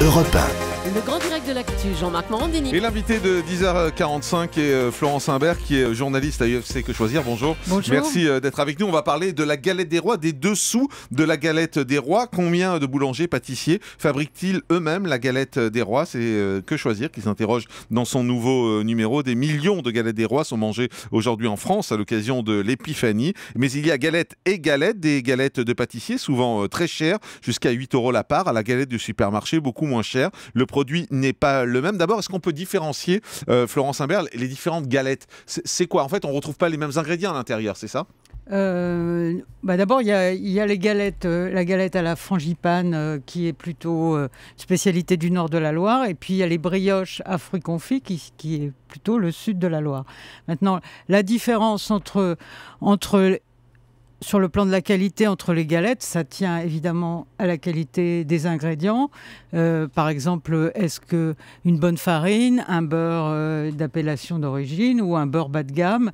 Europe 1. Le grand de l'actu, Jean-Marc Morandini. Et l'invité de 10h45 est euh, Florence Imbert, qui est euh, journaliste à UFC Que Choisir. Bonjour. Merci euh, d'être avec nous. On va parler de la galette des rois, des dessous de la galette des rois. Combien de boulangers, pâtissiers fabriquent-ils eux-mêmes la galette des rois C'est Que Choisir qui s'interroge dans son nouveau numéro. Des millions de galettes des rois sont mangées aujourd'hui en France à l'occasion de l'épiphanie. Mais il y a galettes et galettes, des galettes de pâtissiers, souvent très chères, jusqu'à 8 euros la part, à la galette du supermarché, beaucoup moins chère. Le produit n'est pas le même. D'abord, est-ce qu'on peut différencier, euh, Florence Imbert, les différentes galettes C'est quoi En fait, on ne retrouve pas les mêmes ingrédients à l'intérieur, c'est ça euh, bah D'abord, il y, y a, les galettes, euh, la galette à la frangipane qui est plutôt spécialité du nord de la Loire, et puis il y a les brioches à fruits confits qui, qui, est plutôt le sud de la Loire. Maintenant, la différence entre, entre sur le plan de la qualité entre les galettes, ça tient évidemment à la qualité des ingrédients. Euh, par exemple, est-ce que une bonne farine, un beurre euh, d'appellation d'origine ou un beurre bas de gamme,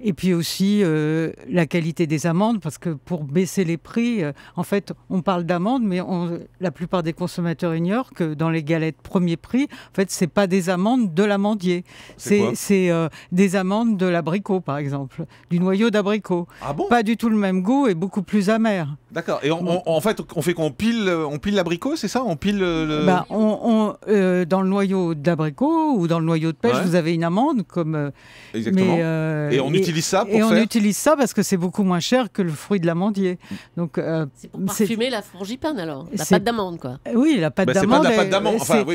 et puis aussi euh, la qualité des amandes, parce que pour baisser les prix, en fait, on parle d'amandes, mais on, la plupart des consommateurs ignorent que dans les galettes premier prix, en fait, c'est pas des amandes de l'amandier, c'est des amandes de l'abricot, par exemple, du noyau d'abricot. Ah bon pas du tout le même même goût et beaucoup plus amer. D'accord. Et en fait, on fait qu'on pile, euh, on pile l'abricot, c'est ça On pile euh, le. Bah, on, euh, dans le noyau d'abricot ou dans le noyau de pêche, vous avez une amande comme. Exactement. et on utilise ça pour et on utilise ça parce que c'est beaucoup moins cher que le fruit de l'amandier. Donc. c'est pour parfumer la frangipane alors. La pâte d'amande quoi. Oui, la pâte d'amande.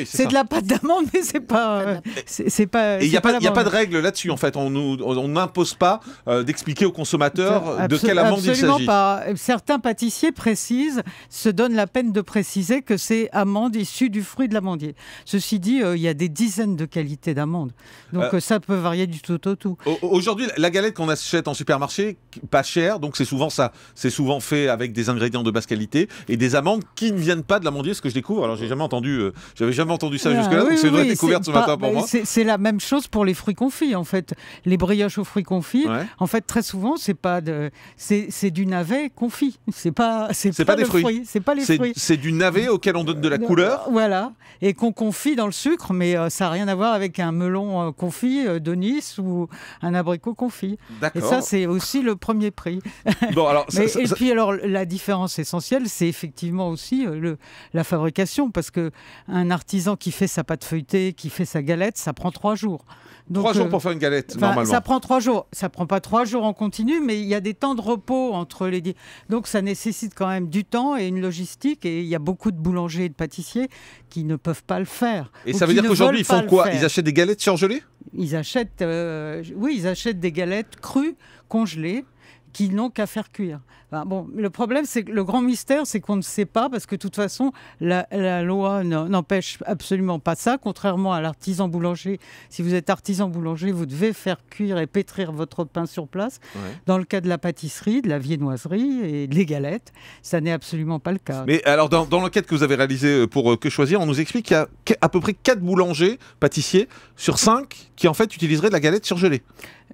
C'est de la pâte d'amande. c'est mais c'est pas. C'est pas. Et il n'y a pas, a pas de règle là-dessus en fait. On nous on, n'impose pas d'expliquer aux consommateurs de quelle amande il s'agit. Absolument pas. Certains pâtissiers précise, se donne la peine de préciser que c'est amande issue du fruit de l'amandier. Ceci dit, euh, il y a des dizaines de qualités d'amandes. Donc euh, euh, ça peut varier du tout au tout. Aujourd'hui, la galette qu'on achète en supermarché, pas chère, donc c'est souvent ça. C'est souvent fait avec des ingrédients de basse qualité et des amandes qui ne viennent pas de l'amandier, ce que je découvre. Alors j'ai jamais entendu, j'avais jamais entendu ça ah, jusque-là, donc c'est une découverte ce matin pour moi. C'est la même chose pour les fruits confits en fait. Les brioches aux fruits confits, en fait très souvent c'est pas de, c'est du navet confit. C'est c'est pas, des fruits. C'est pas les C'est du navet auquel on donne de la couleur. Voilà, et qu'on confie dans le sucre, mais euh, ça n'a rien à voir avec un melon euh, confit euh, de Nice ou un abricot confit. Et ça, c'est aussi le premier prix. Bon, alors, et puis alors, la différence essentielle, c'est effectivement aussi le, la fabrication, parce que un artisan qui fait sa pâte feuilletée, qui fait sa galette, ça prend trois jours. trois jours pour faire une galette, normalement. Ça prend trois jours. Ça prend pas trois jours en continu, mais il y a des temps de repos entre les. Donc ça nécessite nécessite quand même du temps et une logistique. Et il y a beaucoup de boulangers et de pâtissiers qui ne peuvent pas le faire. Et ça veut dire qu'aujourd'hui, ils font quoi Ils achètent des galettes surgelées Ils achètent, euh, oui, ils achètent des galettes crues, congelées qui n'ont qu'à faire cuire. bon, le problème, c'est que le grand mystère, c'est qu'on ne sait pas, parce que de toute façon, la, loi n'empêche absolument pas ça, contrairement à l'artisan boulanger. Si vous êtes artisan boulanger, vous devez faire cuire et pétrir votre pain sur place. Dans le cas de la pâtisserie, de la viennoiserie et des galettes, ça n'est absolument pas le cas. Mais alors, dans, l'enquête que vous avez réalisée euh, pour euh, Que choisir, on nous explique qu'il y a à peu près 4 boulangers, pâtissiers, sur 5 qui en fait utiliseraient de la galette surgelée.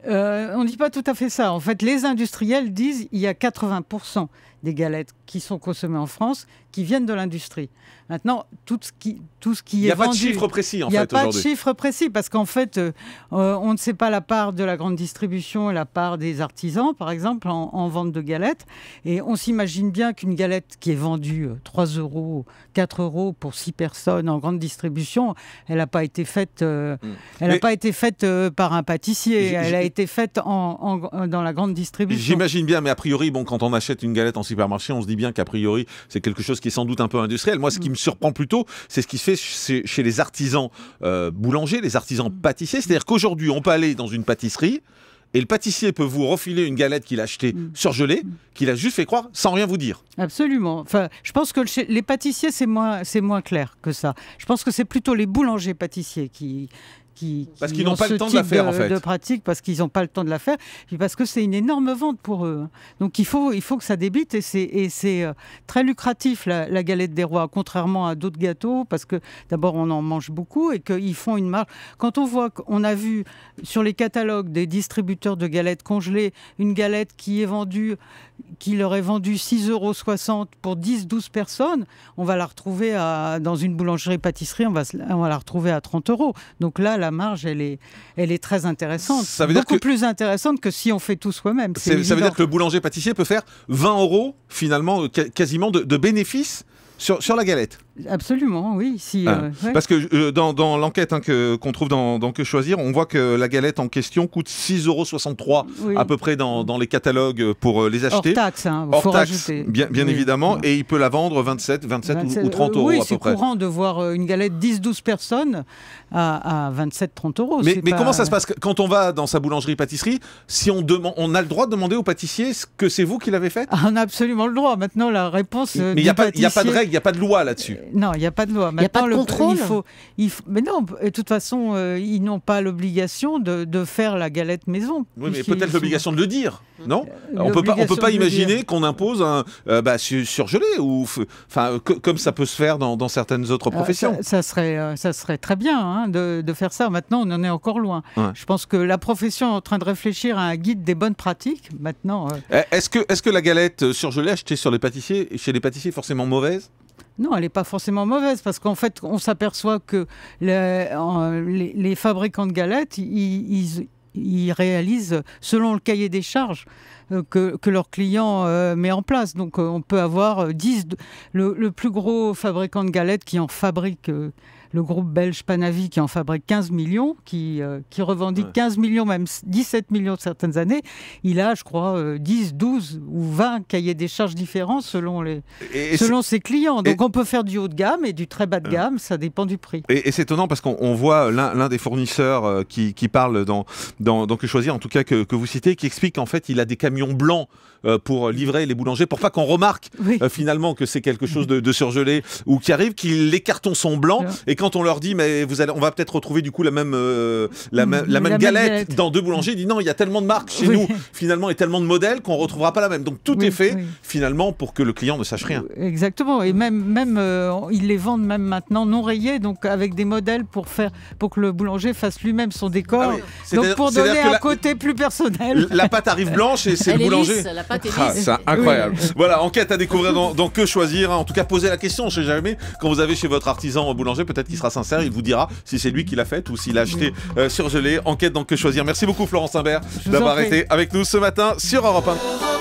Euh, on ne dit pas tout à fait ça. En fait, les industriels elles disent il y a 80% des galettes qui sont consommées en France, qui viennent de l'industrie. Maintenant, tout ce qui, tout ce qui Il Il n'y a pas de chiffre précis, en fait. Il n'y a pas de chiffre précis, parce qu'en fait, euh, euh, on ne sait pas la part de la grande distribution et la part des artisans, par exemple, en, vente de galettes. Et on s'imagine bien qu'une galette qui est vendue 3 euh, euros, 4 euros pour 6 personnes en grande distribution, elle n'a pas été faite, hmm. elle pas été faite par un pâtissier, elle a été faite dans la grande distribution. J'imagine bien, mais a priori, bon, quand on achète une galette en supermarché, on se dit bien qu'a priori, c'est quelque chose qui est sans doute un peu industriel. Moi, ce qui mm. me surprend plutôt, c'est ce qui se fait chez, les artisans euh, boulangers, les artisans mm. pâtissiers. C'est-à-dire qu'aujourd'hui, on peut aller dans une pâtisserie, et le pâtissier peut vous refiler une galette qu'il a achetée mm. surgelée, qu'il a juste fait croire sans rien vous dire. Absolument. Enfin, je pense que les pâtissiers, c'est moins, c'est moins clair que ça. Je pense que c'est plutôt les boulangers-pâtissiers qui, qui, parce qu'ils n'ont pas le temps de la faire, en fait. de pratique, parce qu'ils n'ont pas le temps de la faire, puis parce que c'est une énorme vente pour eux. Donc il faut, il faut que ça débite et c'est euh, très lucratif la, galette des rois, contrairement à d'autres gâteaux, parce que d'abord on en mange beaucoup et qu'ils font une marge. Quand on voit qu'on a vu sur les catalogues des distributeurs de galettes congelées une galette qui est vendue qui leur est vendu 6,60 euros pour 10-12 personnes, on va la retrouver dans une boulangerie-pâtisserie, on va, la retrouver à 30 euros. Donc là, la marge, elle est, très intéressante. Beaucoup plus intéressante que si on fait tout soi-même. Ça veut dire que le boulanger-pâtissier peut faire 20 euros, finalement, euh, quasiment de, de bénéfices sur, la galette Absolument, oui. Si, ah. euh, Parce que euh, dans, l'enquête hein, qu'on trouve dans, Que choisir, on voit que la galette en question coûte 6,63 euros à peu près dans, les catalogues pour euh, les acheter. Hors taxe, hein, faut rajouter. bien, bien évidemment. Et il peut la vendre 27, 27, ou, 30 euros à peu près. C'est courant de voir une galette 10-12 personnes à, à 27-30 euros. Mais, comment ça se passe quand on va dans sa boulangerie-pâtisserie Si on demande, on a le droit de demander au pâtissier ce que c'est vous qui l'avez fait On a absolument le droit. Maintenant, la réponse. Mais il n'y a, a, pas de règle il n'y a pas de loi là-dessus. Euh, non, il n'y a pas de loi. il n'y a pas de contrôle. faut, il mais non, de toute façon, euh, ils n'ont pas l'obligation de, faire la galette maison. Oui, mais peut-être l'obligation de le dire, non euh, On ne peut pas, on peut pas imaginer qu'on impose un bah, surgelé, ou, enfin, comme ça peut se faire dans, certaines autres ah, professions. ça, serait, ça serait très bien hein, de, faire ça. Maintenant, on en est encore loin. Je pense que la profession est en train de réfléchir à un guide des bonnes pratiques. Maintenant. Eh, est-ce que, est -ce que la galette surgelée achetée sur les chez les pâtissiers, est forcément mauvaise non, elle n'est pas forcément mauvaise parce qu'en fait, on s'aperçoit que les, fabricants de galettes, ils réalisent selon le cahier des charges. Euh, que, que, leur client euh, met en place. Donc euh, on peut avoir 10, le, plus gros fabricant de galettes qui en fabrique le groupe belge Panavi qui en fabrique 15 millions, qui, qui revendique 15 millions, même 17 millions de certaines années, il a, je crois, 10, 12 ou 20 cahiers des charges différents selon, les, selon ses clients. Donc on peut faire du haut de gamme et du très bas de gamme, ça dépend du prix. Et, c'est étonnant parce qu'on voit l'un des fournisseurs qui, parle dans, dans, Choisir, en tout cas que, que vous citez, qui explique qu'en fait il a des camions blanc euh, pour livrer les boulangers, pour pas qu'on remarque euh, finalement que c'est quelque chose de, surgelé ou qui arrive, que les cartons sont blancs et quand on leur dit mais vous allez, on va peut-être retrouver du coup la même euh, mm, la, même, galette dans deux boulangers, ils disent non il y a tellement de marques chez nous finalement et tellement de modèles qu'on retrouvera pas la même. Donc tout est fait finalement pour que le client ne sache rien. Exactement et même même ils les vendent même maintenant non rayés donc avec des modèles pour faire pour que le boulanger fasse lui-même son décor. Ah donc pour donner un côté plus personnel. La pâte arrive blanche et c'est le boulanger. Ah, c'est incroyable. Voilà, enquête à découvrir dans, Que choisir. Hein. En tout cas, posez la question, je sais jamais. Quand vous avez chez votre artisan boulanger, peut-être qu'il sera sincère, il vous dira si c'est lui qui l'a fait ou s'il l'a acheté euh, surgelé. Enquête dans Que choisir. Merci beaucoup Florence Imbert d'avoir été avec nous ce matin sur Europe 1.